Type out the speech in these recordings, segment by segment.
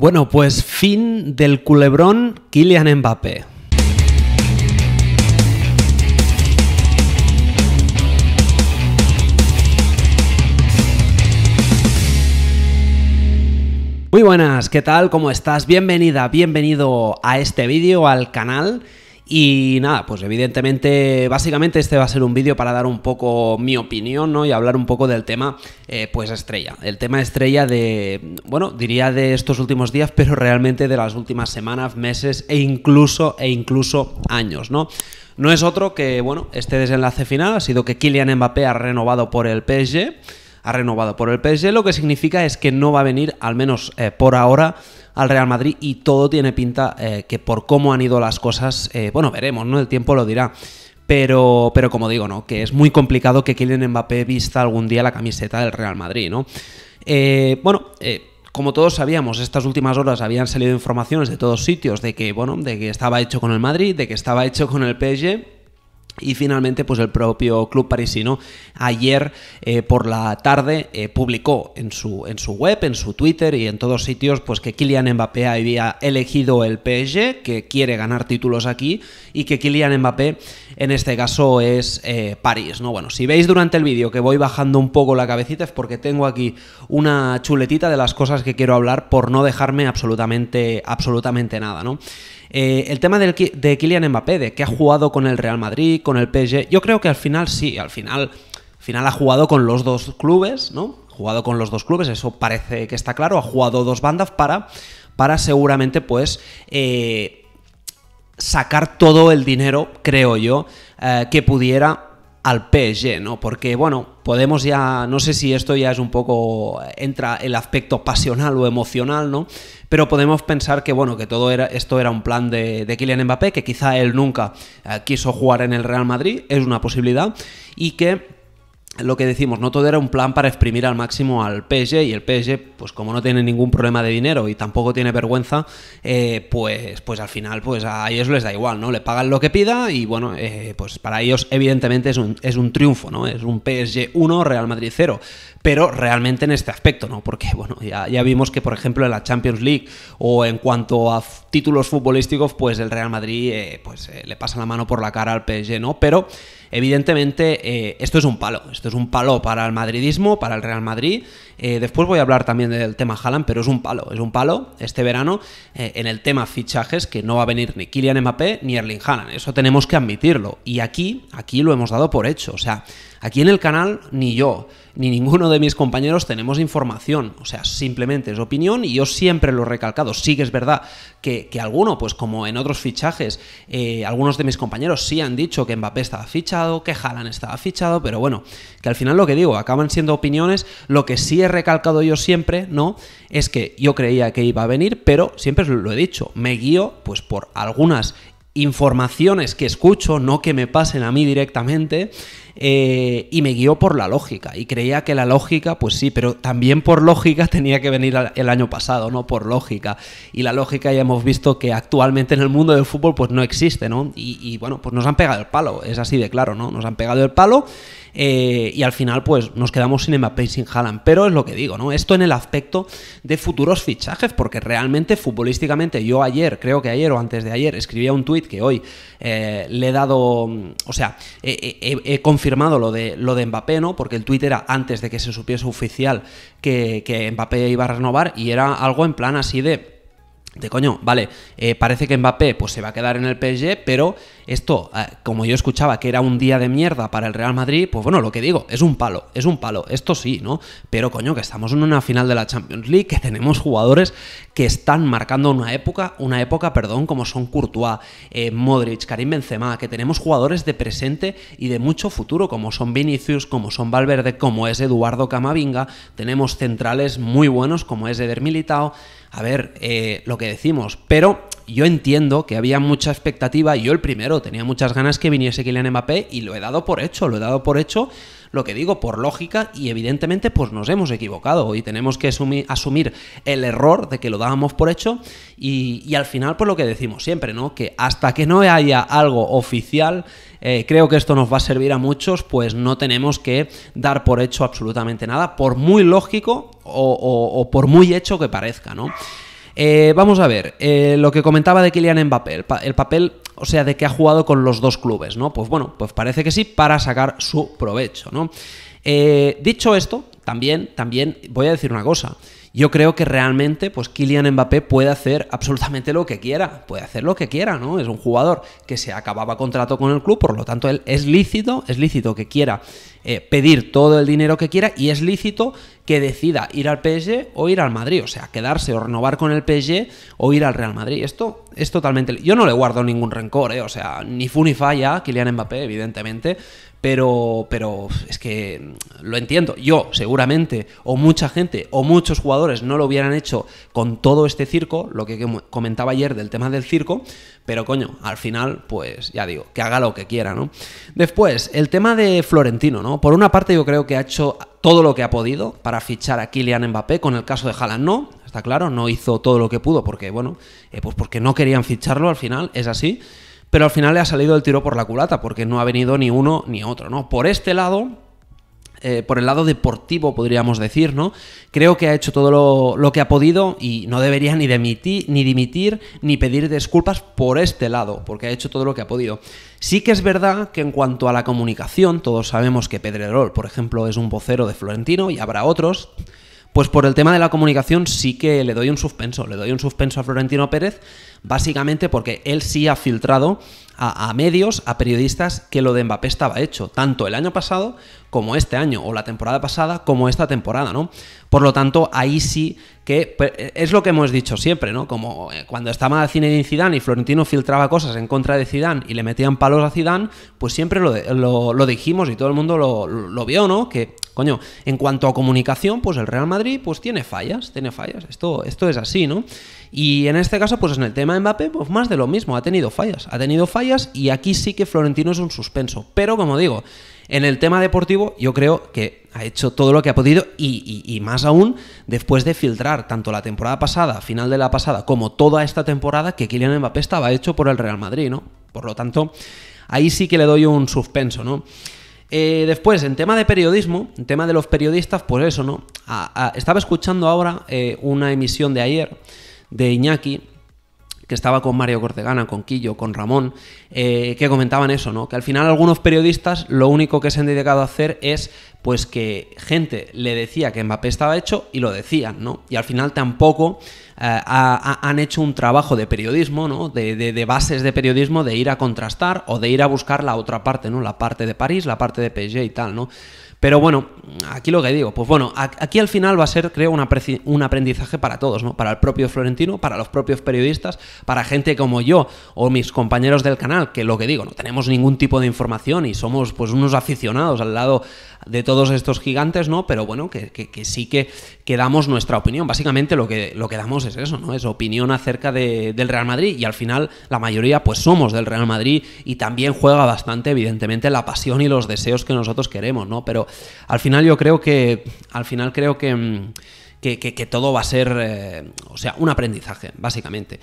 Bueno, pues fin del culebrón Kylian Mbappé. Muy buenas, ¿qué tal? ¿Cómo estás? Bienvenida, bienvenido a este vídeo, al canal. Y nada, pues evidentemente, básicamente este va a ser un vídeo para dar un poco mi opinión, ¿no? Y hablar un poco del tema, eh, pues estrella. El tema estrella de, bueno, diría de estos últimos días, pero realmente de las últimas semanas, meses e incluso, e incluso años, ¿no? No es otro que, bueno, este desenlace final ha sido que Kylian Mbappé ha renovado por el PSG ha renovado por el PSG, lo que significa es que no va a venir, al menos eh, por ahora, al Real Madrid y todo tiene pinta eh, que por cómo han ido las cosas, eh, bueno, veremos, ¿no? El tiempo lo dirá. Pero, pero como digo, ¿no? Que es muy complicado que Kylian Mbappé vista algún día la camiseta del Real Madrid, ¿no? bueno, como todos sabíamos, estas últimas horas habían salido informaciones de todos sitios de que, bueno, de que estaba hecho con el Madrid, de que estaba hecho con el PSG. Y finalmente, pues el propio club parisino ayer eh, por la tarde eh, publicó en su, en su web, en su Twitter y en todos sitios, pues que Kylian Mbappé había elegido el PSG, que quiere ganar títulos aquí y que Kylian Mbappé en este caso es eh, París. ¿no? Bueno, si veis durante el vídeo que voy bajando un poco la cabecita es porque tengo aquí una chuletita de las cosas que quiero hablar por no dejarme absolutamente, absolutamente nada. ¿no? Eh, el tema del, de Kylian Mbappé, de que ha jugado con el Real Madrid, con el PSG, yo creo que al final sí, al final, final ha jugado con los dos clubes, ¿no? jugado con los dos clubes, eso parece que está claro, ha jugado dos bandas para, para seguramente pues... Eh, sacar todo el dinero, creo yo, eh, que pudiera al PSG, ¿no? Porque, bueno, podemos ya, no sé si esto ya es un poco, entra el aspecto pasional o emocional, ¿no? Pero podemos pensar que, bueno, que todo era, esto era un plan de, de Kylian Mbappé, que quizá él nunca eh, quiso jugar en el Real Madrid, es una posibilidad, y que lo que decimos, no todo era un plan para exprimir al máximo al PSG y el PSG, pues como no tiene ningún problema de dinero y tampoco tiene vergüenza, eh, pues, pues al final pues a ellos les da igual, ¿no? Le pagan lo que pida y bueno, eh, pues para ellos evidentemente es un, triunfo, ¿no? Es un PSG 1, Real Madrid 0, pero realmente en este aspecto, ¿no? Porque bueno, ya, ya vimos que por ejemplo en la Champions League o en cuanto a títulos futbolísticos, pues el Real Madrid eh, pues le pasa la mano por la cara al PSG, ¿no? Pero... Evidentemente, eh, esto es un palo. Esto es un palo para el madridismo, para el Real Madrid. Eh, después voy a hablar también del tema Haaland, pero es un palo. Es un palo este verano eh, en el tema fichajes que no va a venir ni Kylian Mbappé ni Erling Haaland. Eso tenemos que admitirlo. Y aquí, aquí lo hemos dado por hecho. O sea, Aquí en el canal ni yo ni ninguno de mis compañeros tenemos información, o sea, simplemente es opinión y yo siempre lo he recalcado. Sí que es verdad que, alguno, pues como en otros fichajes, eh, algunos de mis compañeros sí han dicho que Mbappé estaba fichado, que Haaland estaba fichado, pero bueno, que al final lo que digo, acaban siendo opiniones. Lo que sí he recalcado yo siempre, ¿no? Es que yo creía que iba a venir, pero siempre lo he dicho, me guío pues por algunas informaciones que escucho, no que me pasen a mí directamente, eh, y me guió por la lógica. Y creía que la lógica, pues sí, pero también por lógica tenía que venir el año pasado, ¿no? Por lógica. Y la lógica ya hemos visto que actualmente en el mundo del fútbol, pues no existe, ¿no? Y, y bueno, pues nos han pegado el palo, es así de claro, ¿no? Nos han pegado el palo. Eh, y al final pues nos quedamos sin Mbappé y sin Haaland. Pero es lo que digo, ¿no? Esto en el aspecto de futuros fichajes, porque realmente futbolísticamente yo ayer, creo que ayer o antes de ayer, escribía un tuit que hoy eh, le he dado, o sea, he, confirmado lo de, lo de Mbappé, ¿no? Porque el tuit era antes de que se supiese oficial que, que Mbappé iba a renovar y era algo en plan así de de coño, vale, eh, parece que Mbappé pues, se va a quedar en el PSG, pero esto, ah, como yo escuchaba que era un día de mierda para el Real Madrid, pues bueno, lo que digo, es un palo, es un palo, esto sí, ¿no? Pero coño, que estamos en una final de la Champions League, que tenemos jugadores que están marcando una época, una época, perdón, como son Courtois, eh, Modric, Karim Benzema, que tenemos jugadores de presente y de mucho futuro, como son Vinicius, como son Valverde, como es Eduardo Camavinga, tenemos centrales muy buenos, como es Eder Militao, a ver, eh, lo que decimos, pero yo entiendo que había mucha expectativa, yo el primero tenía muchas ganas que viniese Kylian Mbappé y lo he dado por hecho, lo he dado por hecho, lo que digo, por lógica y evidentemente pues nos hemos equivocado y tenemos que asumir, el error de que lo dábamos por hecho y, al final pues lo que decimos siempre, ¿no? Que hasta que no haya algo oficial, eh, creo que esto nos va a servir a muchos, pues no tenemos que dar por hecho absolutamente nada, por muy lógico o, o por muy hecho que parezca, ¿no? Eh, vamos a ver, eh, lo que comentaba de Kylian Mbappé, el, papel, o sea, de que ha jugado con los dos clubes, ¿no? Pues bueno, pues parece que sí, para sacar su provecho, ¿no? Eh, dicho esto, también, también voy a decir una cosa. Yo creo que realmente, pues Kylian Mbappé puede hacer absolutamente lo que quiera, puede hacer lo que quiera, ¿no? Es un jugador que se acababa contrato con el club, por lo tanto, él es lícito, es lícito que quiera eh, pedir todo el dinero que quiera y es lícito que decida ir al PSG o ir al Madrid, o sea, quedarse o renovar con el PSG o ir al Real Madrid. Esto es totalmente... Yo no le guardo ningún rencor, eh, o sea, ni fu ni falla, Kylian Mbappé, evidentemente, pero, pero es que lo entiendo. Yo, seguramente, o mucha gente, o muchos jugadores no lo hubieran hecho con todo este circo, lo que comentaba ayer del tema del circo, pero coño, al final, pues ya digo, que haga lo que quiera, ¿no? Después, el tema de Florentino, ¿no? Por una parte yo creo que ha hecho todo lo que ha podido para fichar a Kylian Mbappé, con el caso de Haaland no, está claro, no hizo todo lo que pudo porque, bueno, eh, pues porque no querían ficharlo al final, es así pero al final le ha salido el tiro por la culata, porque no ha venido ni uno ni otro, ¿no? Por este lado, eh, por el lado deportivo, podríamos decir, ¿no? Creo que ha hecho todo lo, que ha podido y no debería ni dimitir, ni dimitir, ni pedir disculpas por este lado, porque ha hecho todo lo que ha podido. Sí que es verdad que en cuanto a la comunicación, todos sabemos que Pedrerol, por ejemplo, es un vocero de Florentino y habrá otros. Pues por el tema de la comunicación sí que le doy un suspenso, le doy un suspenso a Florentino Pérez, básicamente porque él sí ha filtrado a, medios, a periodistas, que lo de Mbappé estaba hecho, tanto el año pasado como este año, o la temporada pasada como esta temporada, ¿no? Por lo tanto, ahí sí que pues, es lo que hemos dicho siempre, ¿no? Como eh, cuando estaba de Zidane y Florentino filtraba cosas en contra de Zidane y le metían palos a Zidane, pues siempre lo, dijimos y todo el mundo lo, vio, ¿no? Que, coño, en cuanto a comunicación, pues el Real Madrid pues tiene fallas, tiene fallas, esto, esto es así, ¿no? Y en este caso, pues en el tema de Mbappé, pues más de lo mismo, ha tenido fallas, ha tenido fallas y aquí sí que Florentino es un suspenso. Pero como digo, en el tema deportivo yo creo que ha hecho todo lo que ha podido y, más aún después de filtrar tanto la temporada pasada, final de la pasada, como toda esta temporada que Kylian Mbappé estaba hecho por el Real Madrid, ¿no? Por lo tanto, ahí sí que le doy un suspenso, ¿no? Eh, después, en tema de periodismo, en tema de los periodistas, pues eso, ¿no? estaba escuchando ahora eh, una emisión de ayer de Iñaki que estaba con Mario Cortegana, con Quillo, con Ramón, eh, que comentaban eso, ¿no? Que al final algunos periodistas lo único que se han dedicado a hacer es pues que gente le decía que Mbappé estaba hecho y lo decían, ¿no? Y al final tampoco eh, han hecho un trabajo de periodismo, ¿no? De, bases de periodismo, de ir a contrastar o de ir a buscar la otra parte, ¿no? La parte de París, la parte de PSG y tal, ¿no? Pero bueno, aquí lo que digo, pues bueno, aquí al final va a ser, creo, un aprendizaje para todos, ¿no? Para el propio Florentino, para los propios periodistas, para gente como yo o mis compañeros del canal, que lo que digo, no tenemos ningún tipo de información y somos pues unos aficionados al lado de todos estos gigantes, ¿no? Pero bueno, que, sí que, que damos nuestra opinión. Básicamente lo que, lo que damos es eso, ¿no? Es opinión acerca del Real Madrid y al final la mayoría pues somos del Real Madrid y también juega bastante evidentemente la pasión y los deseos que nosotros queremos, ¿no? Pero al final yo creo que, al final creo que, mm, todo va a ser, eh, o sea, un aprendizaje, básicamente.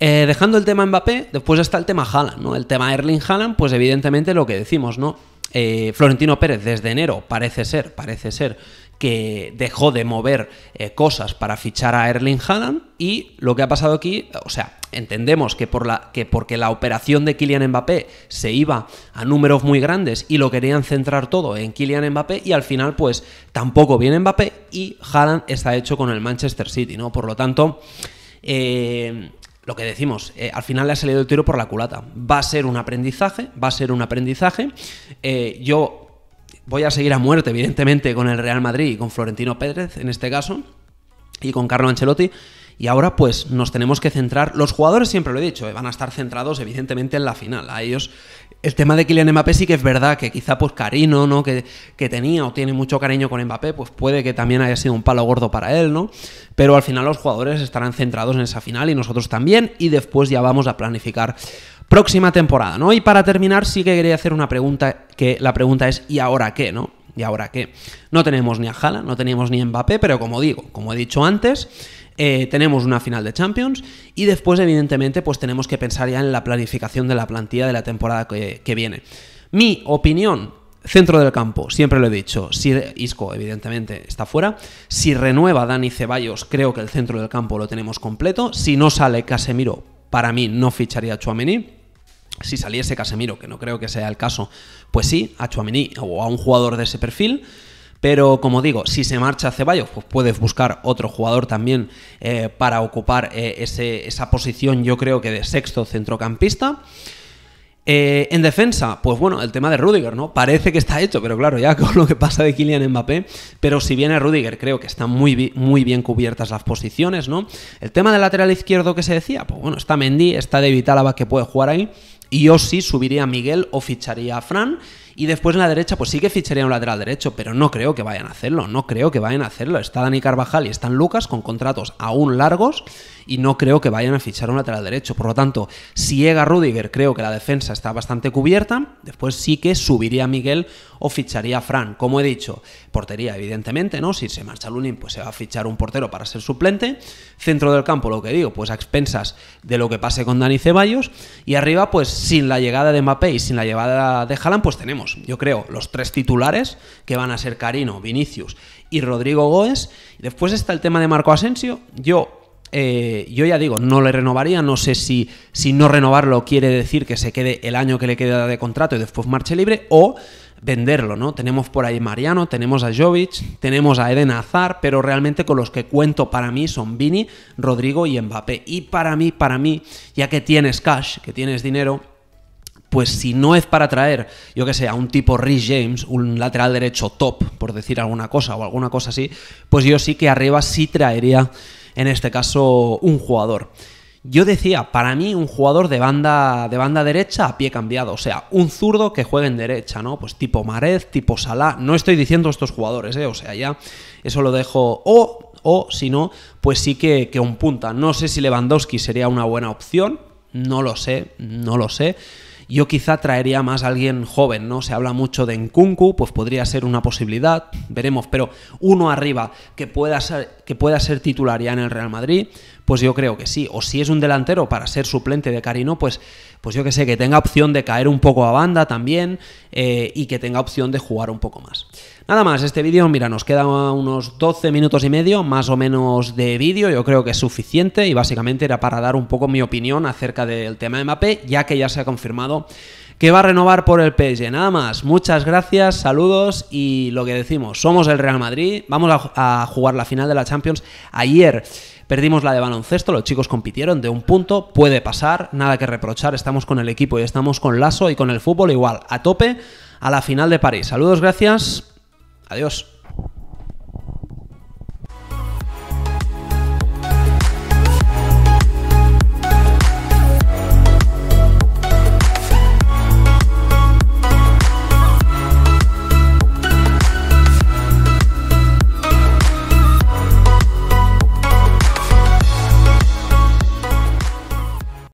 Eh, dejando el tema Mbappé, después está el tema Haaland, ¿no? El tema Erling Haaland, pues evidentemente lo que decimos, ¿no? Eh, Florentino Pérez desde enero parece ser, parece ser que dejó de mover eh, cosas para fichar a Erling Haaland y lo que ha pasado aquí, o sea, entendemos que, por la, que porque la operación de Kylian Mbappé se iba a números muy grandes y lo querían centrar todo en Kylian Mbappé y al final pues tampoco viene Mbappé y Haaland está hecho con el Manchester City, ¿no? Por lo tanto, eh, lo que decimos, eh, al final le ha salido el tiro por la culata. Va a ser un aprendizaje, va a ser un aprendizaje. yo voy a seguir a muerte, evidentemente, con el Real Madrid y con Florentino Pérez, en este caso, y con Carlo Ancelotti. Y ahora pues nos tenemos que centrar, los jugadores siempre lo he dicho, eh, van a estar centrados evidentemente en la final. A ellos el tema de Kylian Mbappé sí que es verdad que quizá pues Carino, ¿no? Que, que, tenía o tiene mucho cariño con Mbappé, pues puede que también haya sido un palo gordo para él, ¿no? Pero al final los jugadores estarán centrados en esa final y nosotros también y después ya vamos a planificar próxima temporada, ¿no? Y para terminar, sí que quería hacer una pregunta, que la pregunta es, ¿y ahora qué, no? ¿Y ahora qué? No tenemos ni a Jala, no tenemos ni a Mbappé, pero como digo, como he dicho antes, eh, tenemos una final de Champions y después, evidentemente, pues tenemos que pensar ya en la planificación de la plantilla de la temporada que, viene. Mi opinión, centro del campo, siempre lo he dicho, si Isco, evidentemente, está fuera. Si renueva Dani Ceballos, creo que el centro del campo lo tenemos completo. Si no sale Casemiro, para mí no ficharía a si saliese Casemiro, que no creo que sea el caso, pues sí, a Chouameni o a un jugador de ese perfil. Pero como digo, si se marcha Ceballos, pues puedes buscar otro jugador también eh, para ocupar eh, esa posición, yo creo que de sexto centrocampista. Eh, en defensa, pues bueno, el tema de Rüdiger, ¿no? Parece que está hecho, pero claro, ya con lo que pasa de Kylian Mbappé, pero si viene Rüdiger, creo que están muy, muy bien cubiertas las posiciones, ¿no? El tema del lateral izquierdo que se decía, pues bueno, está Mendy, está David Alaba que puede jugar ahí, y yo sí subiría a Miguel o ficharía a Fran y después en la derecha, pues sí que ficharía un lateral derecho, pero no creo que vayan a hacerlo, no creo que vayan a hacerlo. Está Dani Carvajal y están Lucas con contratos aún largos y no creo que vayan a fichar un lateral derecho. Por lo tanto, si llega Rudiger, creo que la defensa está bastante cubierta. Después sí que subiría Miguel o ficharía a Fran. Como he dicho, portería, evidentemente, ¿no? Si se marcha Lunin, pues se va a fichar un portero para ser suplente. Centro del campo, lo que digo, pues a expensas de lo que pase con Dani Ceballos. Y arriba, pues sin la llegada de Mbappé y sin la llegada de Haaland, pues tenemos yo creo, los tres titulares, que van a ser Carino, Vinicius y Rodrigo Góes. Después está el tema de Marco Asensio. Yo eh, yo ya digo, no le renovaría, no sé si, si no renovarlo quiere decir que se quede el año que le queda de contrato y después marche libre, o venderlo, ¿no? Tenemos por ahí Mariano, tenemos a Jovic, tenemos a Eden Azar, pero realmente con los que cuento para mí son Vini, Rodrigo y Mbappé. Y para mí, para mí, ya que tienes cash, que tienes dinero, pues si no es para traer, yo que sé, a un tipo Rich James, un lateral derecho top, por decir alguna cosa o alguna cosa así, pues yo sí que arriba sí traería, en este caso, un jugador. Yo decía, para mí un jugador de banda, de banda derecha a pie cambiado, o sea, un zurdo que juegue en derecha, ¿no? Pues tipo Marez, tipo Salah, no estoy diciendo estos jugadores, ¿eh? O sea, ya eso lo dejo. O, o si no, pues sí que, que un punta. No sé si Lewandowski sería una buena opción, no lo sé, no lo sé. Yo quizá traería más a alguien joven, ¿no? Se habla mucho de Nkunku, pues podría ser una posibilidad, veremos, pero uno arriba que pueda ser, que pueda ser titular ya en el Real Madrid, pues yo creo que sí. O si es un delantero para ser suplente de Carino, pues, pues yo que sé, que tenga opción de caer un poco a banda también eh, y que tenga opción de jugar un poco más. Nada más, este vídeo, mira, nos quedan unos 12 minutos y medio más o menos de vídeo, yo creo que es suficiente y básicamente era para dar un poco mi opinión acerca del tema de Map, ya que ya se ha confirmado que va a renovar por el PSG. Nada más, muchas gracias, saludos y lo que decimos, somos el Real Madrid, vamos a, jugar la final de la Champions. Ayer perdimos la de baloncesto, los chicos compitieron de un punto, puede pasar, nada que reprochar, estamos con el equipo y estamos con Lazo y con el fútbol igual, a tope a la final de París. Saludos, gracias. Adiós.